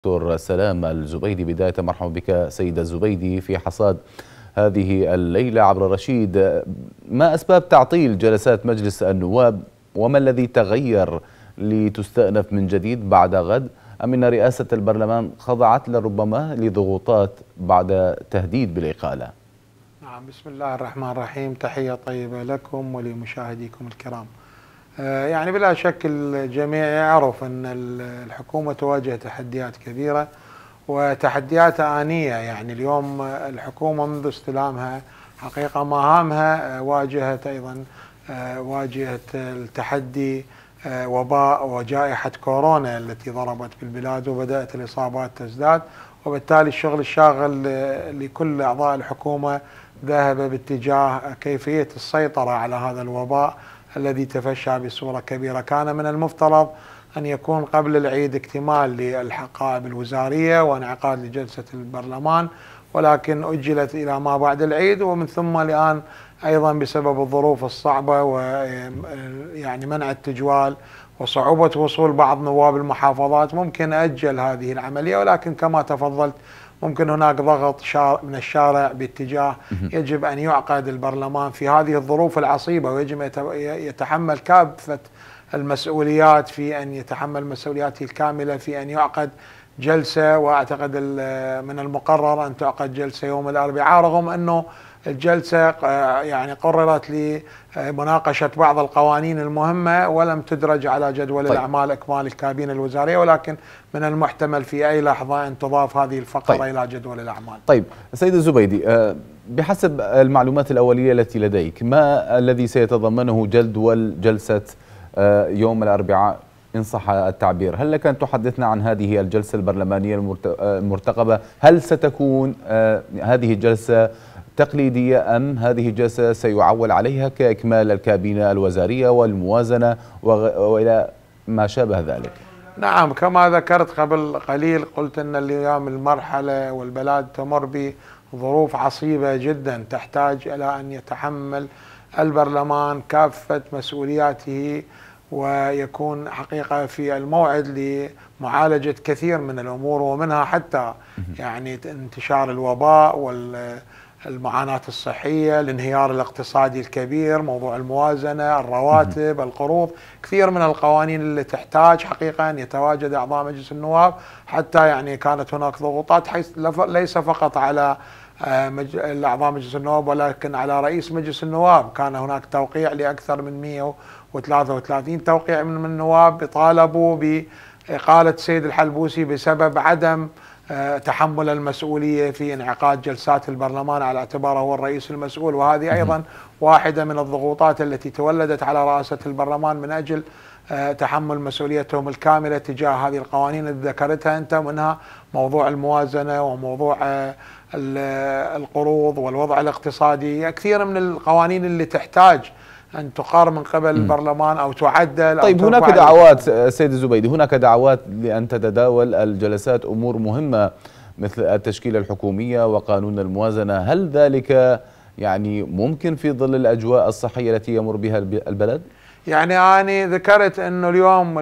دكتور سلام الزبيدي بداية مرحبا بك سيد الزبيدي في حصاد هذه الليلة عبر رشيد ما أسباب تعطيل جلسات مجلس النواب وما الذي تغير لتستأنف من جديد بعد غد أم أن رئاسة البرلمان خضعت لربما لضغوطات بعد تهديد بالإقالة نعم بسم الله الرحمن الرحيم تحية طيبة لكم ولمشاهديكم الكرام آه، يعني بلا شك الجميع يعرف أن الحكومة تواجه تحديات كبيرة وتحديات آنية يعني اليوم الحكومة منذ استلامها حقيقة مهامها آه، واجهت أيضا آه، واجهت التحدي وباء وجائحة كورونا التي ضربت بالبلاد وبدأت الإصابات تزداد وبالتالي الشغل الشاغل لكل أعضاء الحكومة ذهب باتجاه كيفية السيطرة على هذا الوباء الذي تفشى بصورة كبيرة كان من المفترض أن يكون قبل العيد اكتمال للحقائب الوزارية وانعقاد لجلسة البرلمان ولكن أجلت إلى ما بعد العيد ومن ثم الآن أيضا بسبب الظروف الصعبة ويعني منع التجوال وصعوبة وصول بعض نواب المحافظات ممكن أجل هذه العملية ولكن كما تفضلت ممكن هناك ضغط شار من الشارع باتجاه يجب أن يعقد البرلمان في هذه الظروف العصيبة ويجب يتحمل كافة المسؤوليات في أن يتحمل مسؤولياته الكاملة في أن يعقد جلسة وأعتقد من المقرر أن تعقد جلسة يوم الأربعاء رغم أنه الجلسة يعني قررت لمناقشة بعض القوانين المهمة ولم تدرج على جدول طيب. الأعمال إكمال الكابينة الوزارية ولكن من المحتمل في أي لحظة أن تضاف هذه الفقرة طيب. إلى جدول الأعمال طيب سيد الزبيدي آه، بحسب المعلومات الأولية التي لديك ما الذي سيتضمنه جدول جلسة آه، يوم الأربعاء إن صح التعبير هل لك أن تحدثنا عن هذه الجلسة البرلمانية المرتقبة هل ستكون آه، هذه الجلسة تقليدية أم هذه الجلسة سيعول عليها كإكمال الكابينة الوزارية والموازنة وإلى ما شابه ذلك نعم كما ذكرت قبل قليل قلت أن اليوم المرحلة والبلاد تمر بظروف عصيبة جدا تحتاج إلى أن يتحمل البرلمان كافة مسؤولياته ويكون حقيقه في الموعد لمعالجه كثير من الامور ومنها حتى يعني انتشار الوباء والمعاناه الصحيه، الانهيار الاقتصادي الكبير، موضوع الموازنه، الرواتب، القروض، كثير من القوانين اللي تحتاج حقيقه ان يتواجد اعضاء مجلس النواب حتى يعني كانت هناك ضغوطات حيث ليس فقط على آه، اعضاء مجلس النواب ولكن على رئيس مجلس النواب كان هناك توقيع لاكثر من 133 توقيع من النواب طالبوا باقاله سيد الحلبوسي بسبب عدم آه، تحمل المسؤولية في انعقاد جلسات البرلمان على اعتباره هو الرئيس المسؤول وهذه أيضا واحدة من الضغوطات التي تولدت على رئاسة البرلمان من أجل آه، تحمل مسؤوليتهم الكاملة تجاه هذه القوانين اللي ذكرتها أنت منها موضوع الموازنة وموضوع آه، القروض والوضع الاقتصادي كثير من القوانين اللي تحتاج ان تقار من قبل البرلمان او تعدل طيب أو هناك دعوات سيد الزبيدي هناك دعوات لان تتداول الجلسات امور مهمه مثل التشكيله الحكوميه وقانون الموازنه هل ذلك يعني ممكن في ظل الاجواء الصحيه التي يمر بها البلد يعني انا ذكرت انه اليوم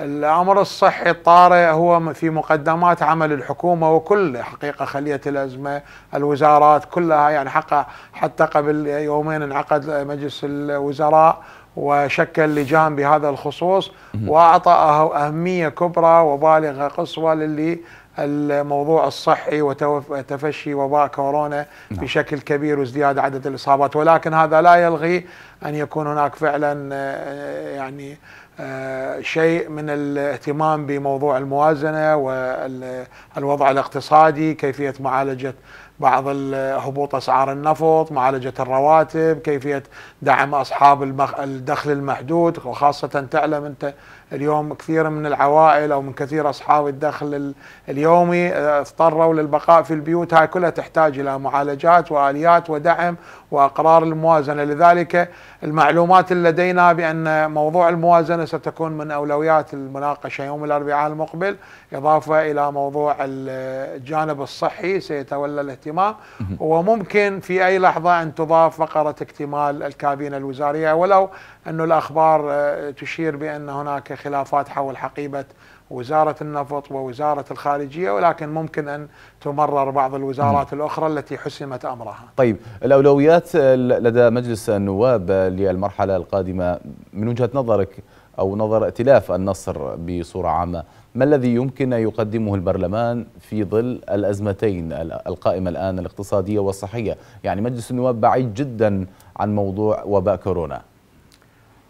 الأمر الصحي الطارئ هو في مقدمات عمل الحكومة وكل حقيقة خلية الأزمة الوزارات كلها يعني حقا حتى قبل يومين انعقد مجلس الوزراء وشكل لجان بهذا الخصوص وأعطى أه- أهمية كبرى وبالغة قصوى للي الموضوع الصحي وتفشي وباء كورونا نعم. بشكل كبير وازدياد عدد الاصابات ولكن هذا لا يلغي ان يكون هناك فعلا آه، يعني آه، شيء من الاهتمام بموضوع الموازنة والوضع الاقتصادي كيفية معالجة بعض هبوط أسعار النفط معالجة الرواتب كيفية دعم أصحاب الدخل المحدود وخاصة تعلم أنت اليوم كثير من العوائل أو من كثير أصحاب الدخل اليومي آه، اضطروا للبقاء في البيوت هاي كلها تحتاج إلى معالجات وآليات ودعم وأقرار الموازنة لذلك المعلومات اللي لدينا بأن موضوع الموازنة ستكون من أولويات المناقشة يوم الأربعاء المقبل إضافة إلى موضوع الجانب الصحي سيتولى الاهتمام وممكن في أي لحظة أن تضاف فقرة اكتمال الكابينة الوزارية ولو أن الأخبار آه، تشير بأن هناك خلافات حول حقيبة وزارة النفط ووزارة الخارجية ولكن ممكن أن تمرر بعض الوزارات الأخرى التي حسمت أمرها طيب الأولويات لدى مجلس النواب للمرحلة القادمة من وجهة نظرك أو نظر ائتلاف النصر بصورة عامة ما الذي يمكن أن يقدمه البرلمان في ظل الأزمتين القائمة الآن الاقتصادية والصحية يعني مجلس النواب بعيد جدا عن موضوع وباء كورونا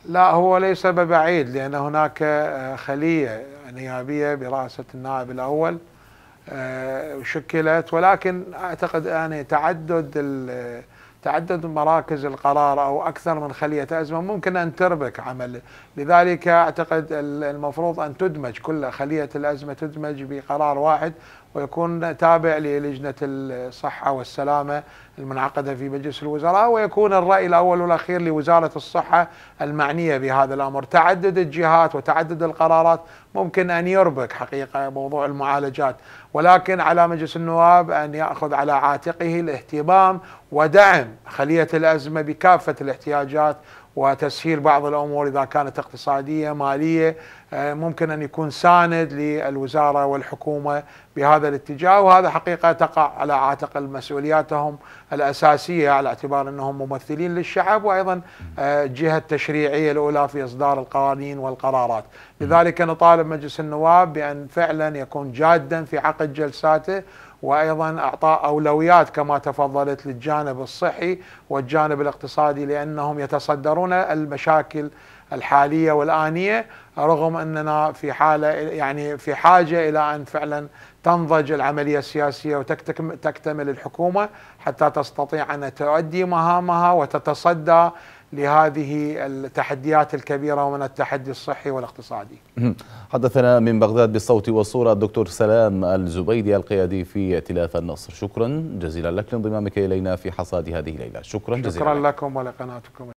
لا هو ليس ببعيد لأن هناك آه، خلية نيابية برئاسة النائب الأول آه، شكلت ولكن أعتقد أن تعدد تعدد مراكز القرار أو أكثر من خلية أزمة ممكن أن تربك عمل لذلك أعتقد المفروض أن تدمج كل خلية الأزمة تدمج بقرار واحد ويكون تابع للجنة الصحة والسلامة المنعقدة في مجلس الوزراء ويكون الرأي الأول والأخير لوزارة الصحة المعنية بهذا الأمر تعدد الجهات وتعدد القرارات ممكن أن يربك حقيقة موضوع المعالجات ولكن على مجلس النواب أن يأخذ على عاتقه الاهتمام ودعم خلية الأزمة بكافة الاحتياجات وتسهيل بعض الامور اذا كانت اقتصاديه ماليه آه، ممكن ان يكون ساند للوزاره والحكومه بهذا الاتجاه وهذا حقيقه تقع على عاتق مسؤولياتهم الاساسيه على اعتبار انهم ممثلين للشعب وايضا الجهه آه، التشريعيه الاولى في اصدار القوانين والقرارات، لذلك نطالب مجلس النواب بان فعلا يكون جادا في عقد جلساته وايضا اعطاء اولويات كما تفضلت للجانب الصحي والجانب الاقتصادي لانهم يتصدرون المشاكل الحاليه والانيه رغم اننا في حاله يعني في حاجه الى ان فعلا تنضج العمليه السياسيه وتكتمل الحكومه حتى تستطيع ان تؤدي مهامها وتتصدى لهذه التحديات الكبيرة ومن التحدي الصحي والاقتصادي حدثنا من بغداد بالصوت والصورة الدكتور سلام الزبيدي القيادي في ائتلاف النصر شكرا جزيلا لك لانضمامك إلينا في حصاد هذه الليلة شكرا, شكرا جزيلا شكرا لكم ولقناتكم